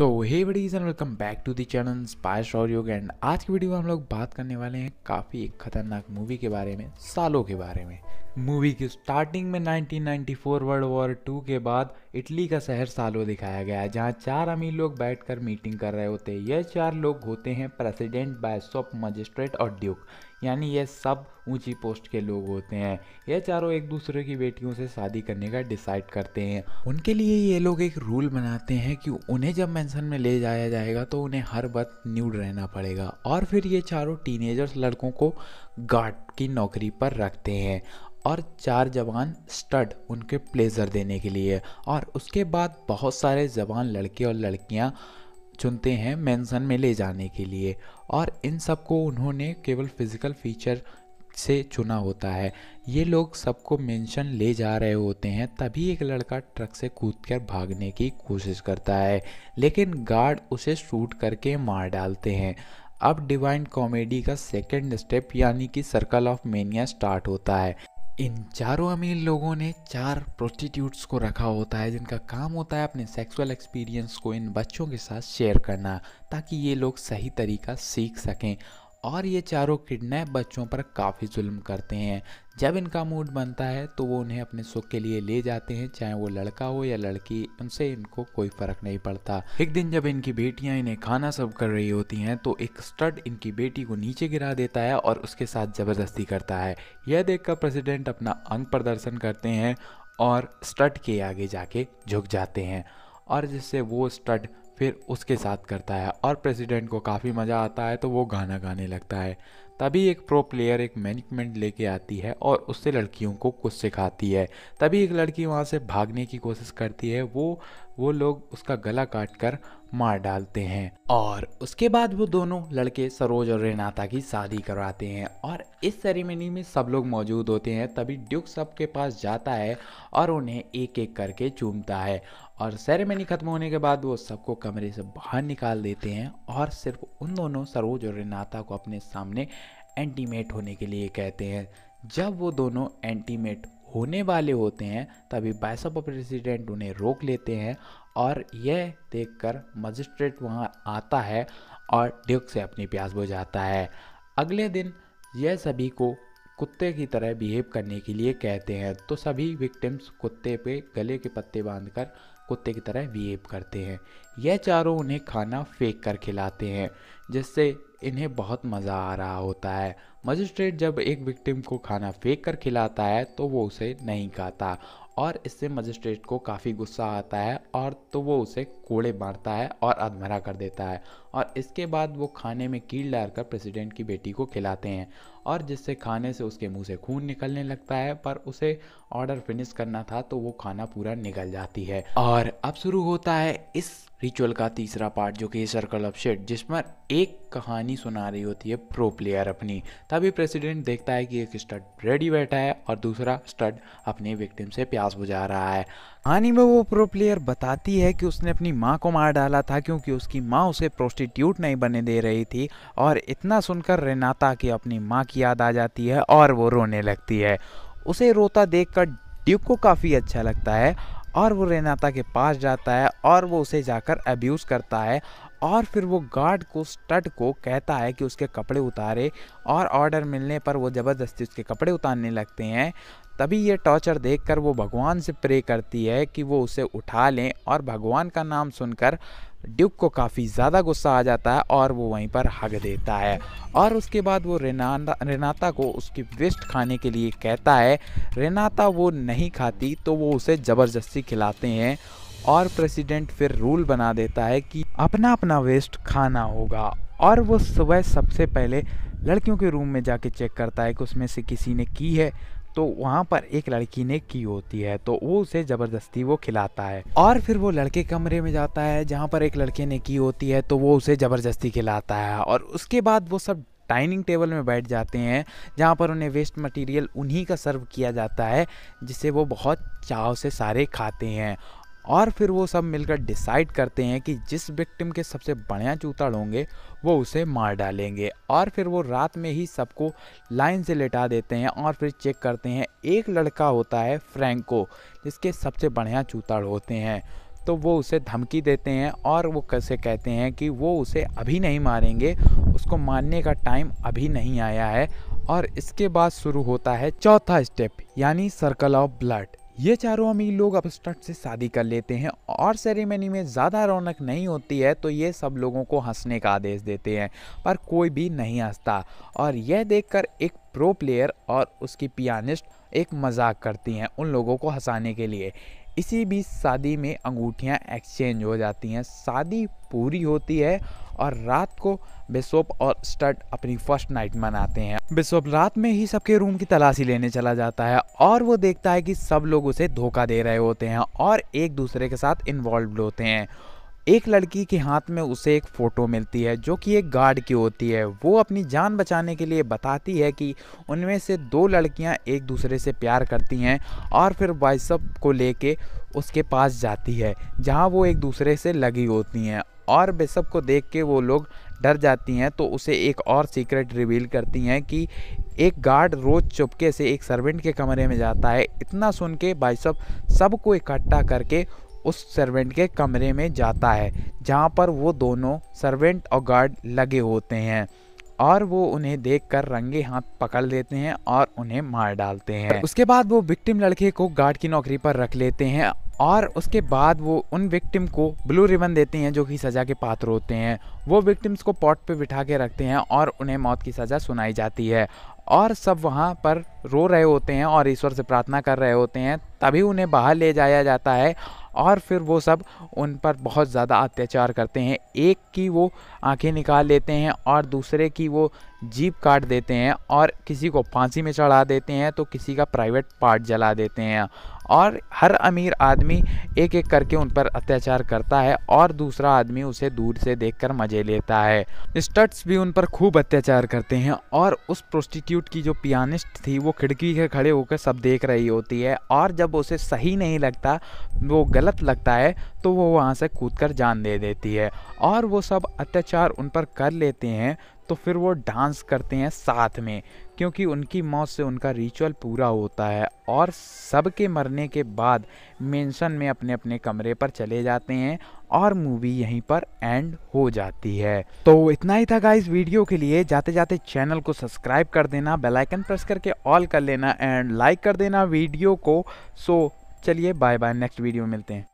so hey buddies and welcome back to the channel spice और Yog and आज की video में हम लोग बात करने वाले हैं काफ़ी एक खतरनाक मूवी के बारे में सालों के बारे में मूवी की स्टार्टिंग में 1994 वर्ल्ड वॉर टू के बाद इटली का शहर सालो दिखाया गया है जहाँ चार अमीर लोग बैठकर मीटिंग कर रहे होते हैं ये चार लोग होते हैं प्रेसिडेंट बैसॉप मजिस्ट्रेट और ड्यूक यानी ये सब ऊंची पोस्ट के लोग होते हैं ये चारों एक दूसरे की बेटियों से शादी करने का डिसाइड करते हैं उनके लिए ये लोग एक रूल बनाते हैं कि उन्हें जब मेंशन में ले जाया जाएगा तो उन्हें हर वक्त न्यूड रहना पड़ेगा और फिर ये चारों टीनेजर्स लड़कों को गार्ड की नौकरी पर रखते हैं और चार जवान स्टड उनके प्लेजर देने के लिए और उसके बाद बहुत सारे जवान लड़के और लड़कियां चुनते हैं मेंशन में ले जाने के लिए और इन सबको उन्होंने केवल फिज़िकल फीचर से चुना होता है ये लोग सबको मेंशन ले जा रहे होते हैं तभी एक लड़का ट्रक से कूदकर भागने की कोशिश करता है लेकिन गार्ड उसे शूट करके मार डालते हैं अब डिवाइन कॉमेडी का सेकेंड स्टेप यानी कि सर्कल ऑफ मेनिया स्टार्ट होता है इन चारों अमीर लोगों ने चार प्रोस्टिट्यूट्स को रखा होता है जिनका काम होता है अपने सेक्सुअल एक्सपीरियंस को इन बच्चों के साथ शेयर करना ताकि ये लोग सही तरीका सीख सकें और ये चारों किडनैप बच्चों पर काफ़ी जुल्म करते हैं जब इनका मूड बनता है तो वो उन्हें अपने सुख के लिए ले जाते हैं चाहे वो लड़का हो या लड़की उनसे इनको कोई फ़र्क नहीं पड़ता एक दिन जब इनकी बेटियां इन्हें खाना सब कर रही होती हैं तो एक स्टड इनकी बेटी को नीचे गिरा देता है और उसके साथ ज़बरदस्ती करता है यह देखकर प्रेसिडेंट अपना अंग प्रदर्शन करते हैं और स्टड के आगे जाके झुक जाते हैं और जिससे वो स्टड फिर उसके साथ करता है और प्रेसिडेंट को काफ़ी मज़ा आता है तो वो गाना गाने लगता है तभी एक प्रो प्लेयर एक मैनेजमेंट लेके आती है और उससे लड़कियों को कुछ सिखाती है तभी एक लड़की वहाँ से भागने की कोशिश करती है वो वो लोग उसका गला काट कर मार डालते हैं और उसके बाद वो दोनों लड़के सरोज और रेनाता की शादी करवाते हैं और इस सेरेमनी में सब लोग मौजूद होते हैं तभी ड्यूक सबके पास जाता है और उन्हें एक एक करके चूमता है और सेरेमनी ख़त्म होने के बाद वो सबको कमरे से बाहर निकाल देते हैं और सिर्फ उन दोनों सरोज और रेनाता को अपने सामने एंटीमेट होने के लिए कहते हैं जब वो दोनों एंटीमेट होने वाले होते हैं तभी बाइसअप प्रेसिडेंट उन्हें रोक लेते हैं और यह देखकर मजिस्ट्रेट वहाँ आता है और ड्यूक से अपनी प्यास बुझाता है अगले दिन यह सभी को कुत्ते की तरह बिहेव करने के लिए कहते हैं तो सभी विक्टिम्स कुत्ते पे गले के पत्ते बांधकर कुत्ते की तरह बिहेव करते हैं यह चारों उन्हें खाना फेंक कर खिलाते हैं जिससे इन्हें बहुत मज़ा आ रहा होता है मजिस्ट्रेट जब एक विक्टिम को खाना फेंक कर खिलाता है तो वो उसे नहीं खाता और इससे मजिस्ट्रेट को काफ़ी गुस्सा आता है और तो वो उसे कोड़े मारता है और अधमरा कर देता है और इसके बाद वो खाने में कील डालकर प्रेसिडेंट की बेटी को खिलाते हैं और जिससे खाने से उसके मुंह से खून निकलने लगता है पर उसे ऑर्डर फिनिश करना था तो वो खाना पूरा निकल जाती है और अब शुरू होता है इस रिचुअल का तीसरा पार्ट जो कि सर्कल ऑफ शेड जिस पर एक कहानी सुना रही होती है प्रो प्लेयर अपनी तभी प्रेसिडेंट देखता है कि एक स्टड रेडी बैठा है और दूसरा स्टड अपने विक्टिम से प्यास बुझा रहा है कहानी में वो प्रो प्लेयर बताती है कि उसने अपनी माँ को मार डाला था क्योंकि उसकी माँ उसे प्रोस्ट सब्सटीट्यूट नहीं बने दे रही थी और इतना सुनकर रेनाता की अपनी माँ की याद आ जाती है और वो रोने लगती है उसे रोता देखकर ड्यूक को काफ़ी अच्छा लगता है और वो रेनाता के पास जाता है और वो उसे जाकर अब्यूज़ करता है और फिर वो गार्ड को स्टड को कहता है कि उसके कपड़े उतारे और ऑर्डर मिलने पर वो ज़बरदस्ती उसके कपड़े उतारने लगते हैं तभी ये टॉर्चर देखकर वो भगवान से प्रे करती है कि वो उसे उठा लें और भगवान का नाम सुनकर ड्यूक को काफ़ी ज़्यादा गुस्सा आ जाता है और वो वहीं पर हग देता है और उसके बाद वो रेना रेनाता को उसकी वेस्ट खाने के लिए कहता है रेनाता वो नहीं खाती तो वो उसे ज़बरदस्ती खिलाते हैं और प्रेसिडेंट फिर रूल बना देता है कि अपना अपना वेस्ट खाना होगा और वो सुबह सबसे पहले लड़कियों के रूम में जाके चेक करता है कि उसमें से किसी ने की है तो वहाँ पर एक लड़की ने की होती है तो वो उसे ज़बरदस्ती वो खिलाता है और फिर वो लड़के कमरे में जाता है जहाँ पर एक लड़के ने की होती है तो वो उसे ज़बरदस्ती खिलाता है और उसके बाद वो सब डाइनिंग टेबल में बैठ जाते हैं जहाँ पर उन्हें वेस्ट मटेरियल उन्हीं का सर्व किया जाता है जिसे वो बहुत चाव से सारे खाते हैं और फिर वो सब मिलकर डिसाइड करते हैं कि जिस विक्टिम के सबसे बढ़िया चूतड़ होंगे वो उसे मार डालेंगे और फिर वो रात में ही सबको लाइन से लेटा देते हैं और फिर चेक करते हैं एक लड़का होता है फ्रैंको जिसके सबसे बढ़िया चूतड़ होते हैं तो वो उसे धमकी देते हैं और वो कैसे कहते हैं कि वो उसे अभी नहीं मारेंगे उसको मारने का टाइम अभी नहीं आया है और इसके बाद शुरू होता है चौथा स्टेप यानी सर्कल ऑफ ब्लड ये चारों अमीर लोग अब स्टट से शादी कर लेते हैं और सेरेमनी में ज़्यादा रौनक नहीं होती है तो ये सब लोगों को हंसने का आदेश देते हैं पर कोई भी नहीं हंसता और यह देखकर एक प्रो प्लेयर और उसकी पियानिस्ट एक मजाक करती हैं उन लोगों को हंसाने के लिए इसी बीच शादी में अंगूठियाँ एक्सचेंज हो जाती हैं शादी पूरी होती है और रात को बिशोप और स्टड अपनी फर्स्ट नाइट मनाते हैं बिशोप रात में ही सबके रूम की तलाशी लेने चला जाता है और वो देखता है कि सब लोग उसे धोखा दे रहे होते हैं और एक दूसरे के साथ इन्वॉल्व होते हैं एक लड़की के हाथ में उसे एक फ़ोटो मिलती है जो कि एक गार्ड की होती है वो अपनी जान बचाने के लिए बताती है कि उनमें से दो लड़कियां एक दूसरे से प्यार करती हैं और फिर बाइसअप को लेके उसके पास जाती है जहां वो एक दूसरे से लगी होती हैं और बेसअप को देख के वो लोग डर जाती हैं तो उसे एक और सीक्रेट रिवील करती हैं कि एक गार्ड रोज़ चुपके से एक सर्वेंट के कमरे में जाता है इतना सुन के बाइसअप सबको इकट्ठा करके उस सर्वेंट के कमरे में जाता है जहाँ पर वो दोनों सर्वेंट और गार्ड लगे होते हैं और वो उन्हें देखकर रंगे हाथ पकड़ लेते हैं और उन्हें मार डालते हैं उसके बाद वो विक्टिम लड़के को गार्ड की नौकरी पर रख लेते हैं और उसके बाद वो उन विक्टिम को ब्लू रिबन देते हैं जो कि सज़ा के पात्र होते हैं वो विक्टिम्स को पॉट पे बिठा के रखते हैं और उन्हें मौत की सज़ा सुनाई जाती है और सब वहाँ पर रो रहे होते हैं और ईश्वर से प्रार्थना कर रहे होते हैं तभी उन्हें बाहर ले जाया जाता है और फिर वो सब उन पर बहुत ज़्यादा अत्याचार करते हैं एक की वो आंखें निकाल लेते हैं और दूसरे की वो जीप काट देते हैं और किसी को फांसी में चढ़ा देते हैं तो किसी का प्राइवेट पार्ट जला देते हैं और हर अमीर आदमी एक एक करके उन पर अत्याचार करता है और दूसरा आदमी उसे दूर से देखकर मज़े लेता है स्टट्स भी उन पर खूब अत्याचार करते हैं और उस प्रोस्टिट्यूट की जो पियानिस्ट थी वो खिड़की के खड़े होकर सब देख रही होती है और जब उसे सही नहीं लगता वो गलत लगता है तो वो वहाँ से कूद कर जान दे देती है और वो सब अत्याचार उन पर कर लेते हैं तो फिर वो डांस करते हैं साथ में क्योंकि उनकी मौत से उनका रिचुअल पूरा होता है और सबके मरने के बाद मेंशन में अपने अपने कमरे पर चले जाते हैं और मूवी यहीं पर एंड हो जाती है तो इतना ही था गाइस वीडियो के लिए जाते जाते चैनल को सब्सक्राइब कर देना बेल आइकन प्रेस करके ऑल कर लेना एंड लाइक कर देना वीडियो को सो चलिए बाय बाय नेक्स्ट वीडियो में मिलते हैं